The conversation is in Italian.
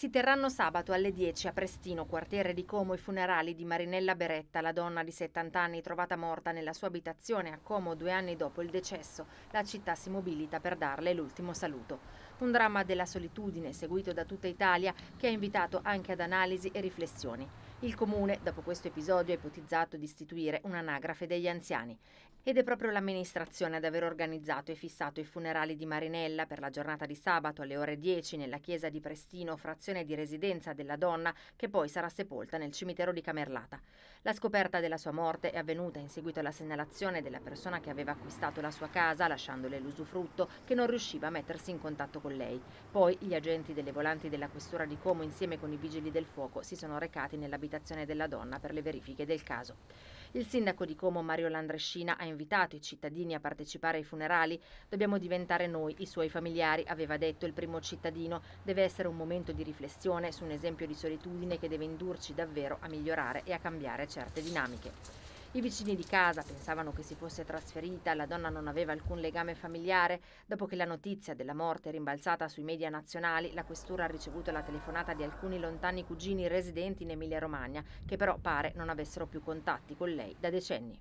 Si terranno sabato alle 10 a Prestino, quartiere di Como, i funerali di Marinella Beretta, la donna di 70 anni trovata morta nella sua abitazione a Como due anni dopo il decesso. La città si mobilita per darle l'ultimo saluto. Un dramma della solitudine seguito da tutta Italia che ha invitato anche ad analisi e riflessioni. Il comune, dopo questo episodio, ha ipotizzato di istituire un'anagrafe degli anziani ed è proprio l'amministrazione ad aver organizzato e fissato i funerali di Marinella per la giornata di sabato alle ore 10 nella chiesa di Prestino, frazione di residenza della donna, che poi sarà sepolta nel cimitero di Camerlata. La scoperta della sua morte è avvenuta in seguito alla segnalazione della persona che aveva acquistato la sua casa lasciandole l'usufrutto che non riusciva a mettersi in contatto con lei. Poi gli agenti delle volanti della questura di Como insieme con i vigili del fuoco si sono recati nell'abitazione all'abitazione della donna per le verifiche del caso. Il sindaco di Como Mario Landrescina ha invitato i cittadini a partecipare ai funerali. Dobbiamo diventare noi, i suoi familiari, aveva detto il primo cittadino. Deve essere un momento di riflessione su un esempio di solitudine che deve indurci davvero a migliorare e a cambiare certe dinamiche. I vicini di casa pensavano che si fosse trasferita, la donna non aveva alcun legame familiare. Dopo che la notizia della morte è rimbalzata sui media nazionali, la questura ha ricevuto la telefonata di alcuni lontani cugini residenti in Emilia-Romagna, che però pare non avessero più contatti con lei da decenni.